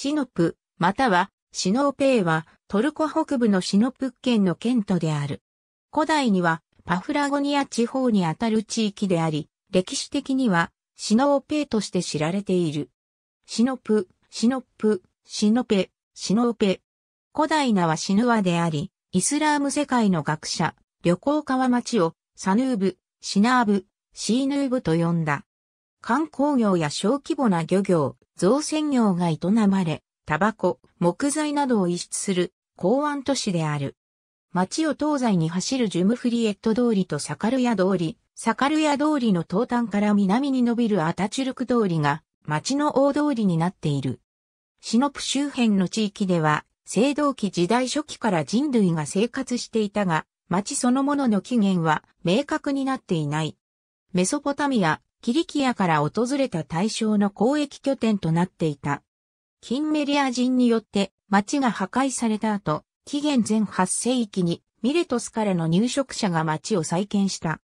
シノプ、またはシノーペーはトルコ北部のシノプ県の県都である。古代にはパフラゴニア地方にあたる地域であり、歴史的にはシノーペーとして知られている。シノプ、シノプ、シノペ、シノーペ。古代名はシヌワであり、イスラーム世界の学者、旅行川町をサヌーブ、シナーブ、シーヌーブと呼んだ。観光業や小規模な漁業、造船業が営まれ、タバコ、木材などを輸出する港湾都市である。町を東西に走るジュムフリエット通りとサカルヤ通り、サカルヤ通りの東端から南に伸びるアタチュルク通りが町の大通りになっている。シノプ周辺の地域では、青銅器時代初期から人類が生活していたが、町そのものの起源は明確になっていない。メソポタミア、キリキアから訪れた大将の交易拠点となっていた。キンメリア人によって町が破壊された後、紀元前8世紀にミレトスからの入植者が町を再建した。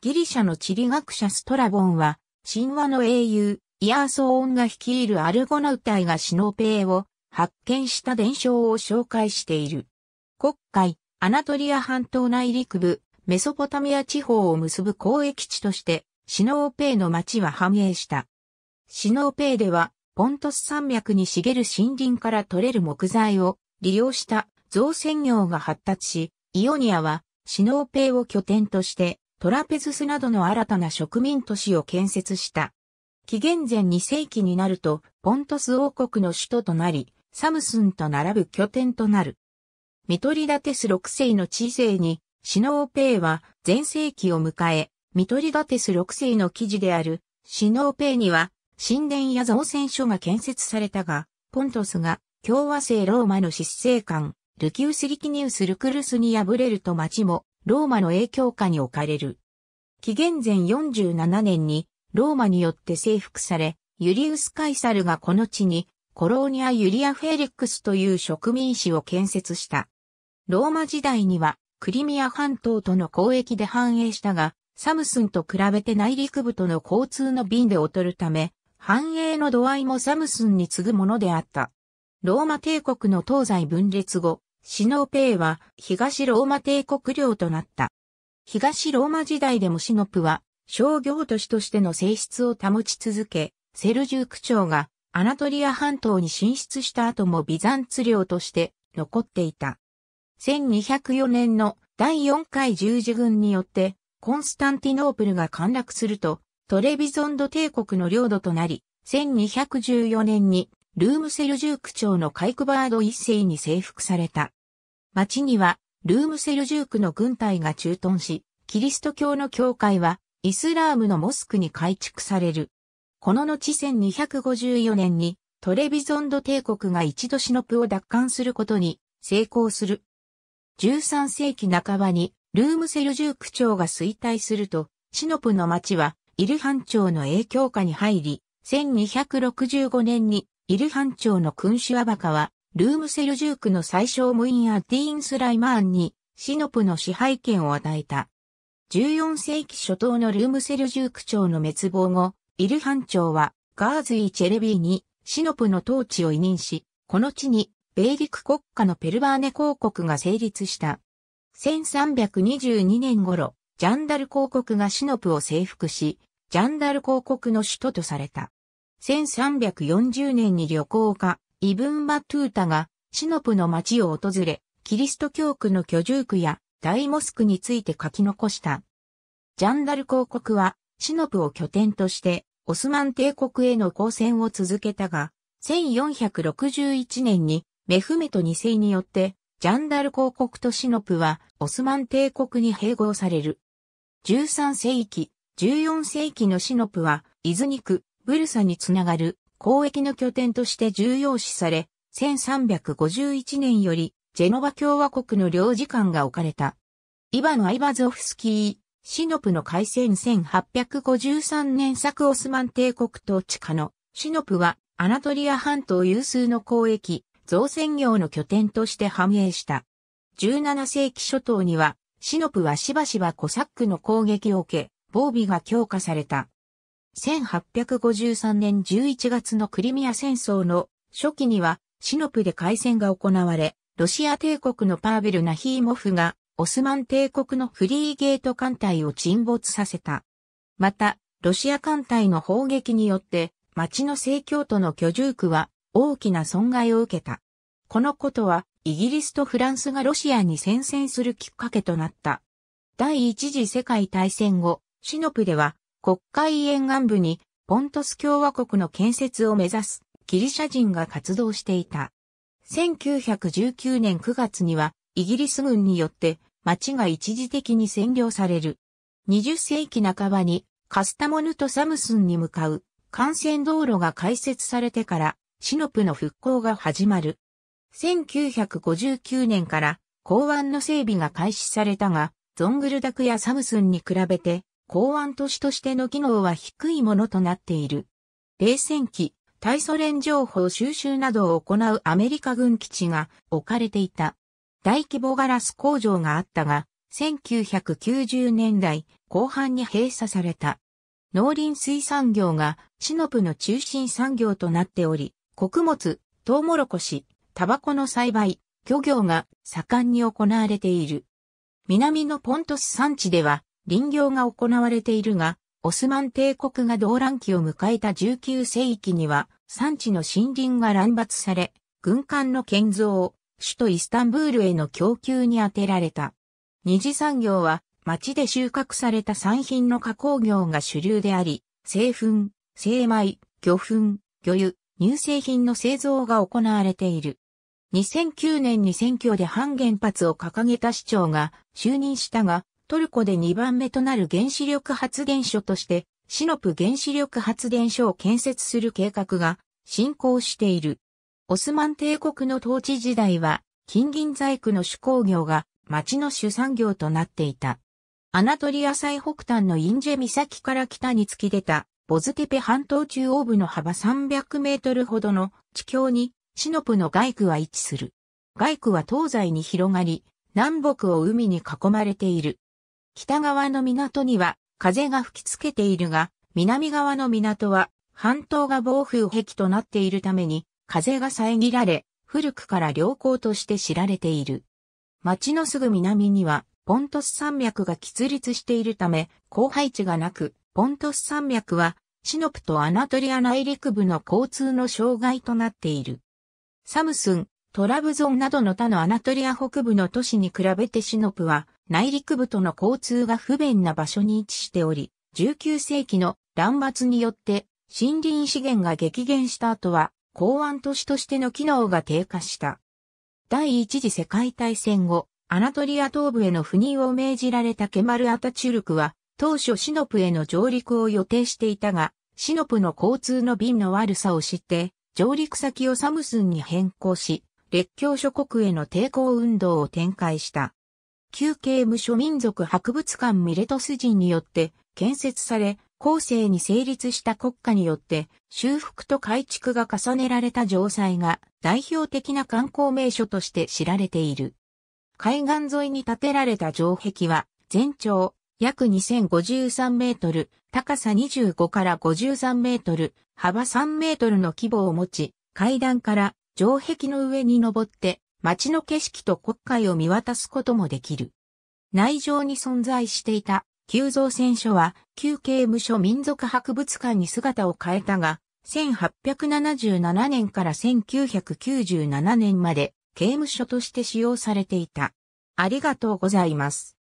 ギリシャの地理学者ストラボンは、神話の英雄、イアーソーンが率いるアルゴナウ隊がシノペイを発見した伝承を紹介している。国会、アナトリア半島内陸部、メソポタミア地方を結ぶ交易地としてシノーペイの町は繁栄した。シノーペイでは、ポントス山脈に茂る森林から取れる木材を利用した造船業が発達し、イオニアはシノーペイを拠点としてトラペズスなどの新たな植民都市を建設した。紀元前2世紀になると、ポントス王国の首都となり、サムスンと並ぶ拠点となる。ミトリダテス6世の知性に、シノーペイは全世紀を迎え、ミトリダテス6世の記事である、シノーペイには、神殿や造船所が建設されたが、ポントスが共和制ローマの執政官、ルキウス・リキニウス・ルクルスに敗れると町もローマの影響下に置かれる。紀元前47年にローマによって征服され、ユリウス・カイサルがこの地にコローニア・ユリア・フェリックスという植民市を建設した。ローマ時代にはクリミア半島との交易で繁栄したが、サムスンと比べて内陸部との交通の便で劣るため、繁栄の度合いもサムスンに次ぐものであった。ローマ帝国の東西分裂後、シノペーは東ローマ帝国領となった。東ローマ時代でもシノプは商業都市としての性質を保ち続け、セルジューク朝がアナトリア半島に進出した後もビザンツ領として残っていた。1204年の第4回十字軍によってコンスタンティノープルが陥落すると、トレビゾンド帝国の領土となり、1214年にルームセルジューク朝のカイクバード一世に征服された。町にはルームセルジュークの軍隊が駐屯し、キリスト教の教会はイスラームのモスクに改築される。この後1254年にトレビゾンド帝国が一度シノプを奪還することに成功する。13世紀半ばにルームセルジューク朝が衰退すると、シノプの町はイルハン朝の影響下に入り、1265年にイルハン朝の君主アバカは、ルームセルジュークの最小無印アディーン・スライマーンに、シノプの支配権を与えた。14世紀初頭のルームセルジューク朝の滅亡後、イルハン朝はガーズイ・チェレビーにシノプの統治を委任し、この地にベイリク国家のペルバーネ公国が成立した。1322年頃、ジャンダル公国がシノプを征服し、ジャンダル公国の首都とされた。1340年に旅行家、イブン・バトゥータが、シノプの町を訪れ、キリスト教区の居住区や大モスクについて書き残した。ジャンダル公国は、シノプを拠点として、オスマン帝国への抗戦を続けたが、1461年にメフメト2世によってジャンダル公国とシノプはオスマン帝国に併合される。13世紀、14世紀のシノプは、イズニク、ブルサにつながる交易の拠点として重要視され、1351年よりジェノバ共和国の領事館が置かれた。イバのアイバゾフスキー、シノプの開戦1853年作オスマン帝国統治下のシノプはアナトリア半島有数の交易、造船業の拠点として繁栄した。17世紀初頭には、シノプはしばしばコサックの攻撃を受け、防備が強化された。1853年11月のクリミア戦争の初期には、シノプで海戦が行われ、ロシア帝国のパーベル・ナヒーモフが、オスマン帝国のフリーゲート艦隊を沈没させた。また、ロシア艦隊の砲撃によって、町の正教徒の居住区は大きな損害を受けた。このことは、イギリスとフランスがロシアに宣戦するきっかけとなった。第一次世界大戦後、シノプでは、国会沿岸部に、ポントス共和国の建設を目指す、ギリシャ人が活動していた。1919年9月には、イギリス軍によって、町が一時的に占領される。20世紀半ばに、カスタモヌとサムスンに向かう、幹線道路が開設されてから、シノプの復興が始まる。1959年から港湾の整備が開始されたが、ゾングルダクやサムスンに比べて、港湾都市としての機能は低いものとなっている。冷戦期、対ソ連情報収集などを行うアメリカ軍基地が置かれていた。大規模ガラス工場があったが、1990年代後半に閉鎖された。農林水産業がシノプの中心産業となっており、穀物、トウモロコシ、タバコの栽培、漁業が盛んに行われている。南のポントス山地では林業が行われているが、オスマン帝国が動乱期を迎えた19世紀には山地の森林が乱伐され、軍艦の建造、首都イスタンブールへの供給に充てられた。二次産業は町で収穫された産品の加工業が主流であり、製粉、精米、魚粉、魚油、乳製品の製造が行われている。2009年に選挙で反原発を掲げた市長が就任したが、トルコで2番目となる原子力発電所として、シノプ原子力発電所を建設する計画が進行している。オスマン帝国の統治時代は、金銀細工の手工業が町の主産業となっていた。アナトリア最北端のインジェ岬から北に突き出たボズテペ半島中央部の幅300メートルほどの地境にシノプの外区は位置する。外区は東西に広がり、南北を海に囲まれている。北側の港には風が吹きつけているが、南側の港は半島が暴風壁となっているために風が遮られ、古くから良好として知られている。町のすぐ南にはポントス山脈が喫立しているため、荒廃地がなく、ポントス山脈は、シノプとアナトリア内陸部の交通の障害となっている。サムスン、トラブゾンなどの他のアナトリア北部の都市に比べてシノプは内陸部との交通が不便な場所に位置しており、19世紀の乱末によって森林資源が激減した後は港湾都市としての機能が低下した。第一次世界大戦後、アナトリア東部への赴任を命じられたケマル・アタチュルクは当初シノプへの上陸を予定していたが、シノプの交通の便の悪さを知って、上陸先をサムスンに変更し、列強諸国への抵抗運動を展開した。旧憩無所民族博物館ミレトス人によって建設され、後世に成立した国家によって修復と改築が重ねられた城塞が代表的な観光名所として知られている。海岸沿いに建てられた城壁は全長約2053メートル、高さ25から53メートル、幅3メートルの規模を持ち、階段から城壁の上に登って、街の景色と国会を見渡すこともできる。内城に存在していた旧造船所は旧刑務所民族博物館に姿を変えたが、1877年から1997年まで刑務所として使用されていた。ありがとうございます。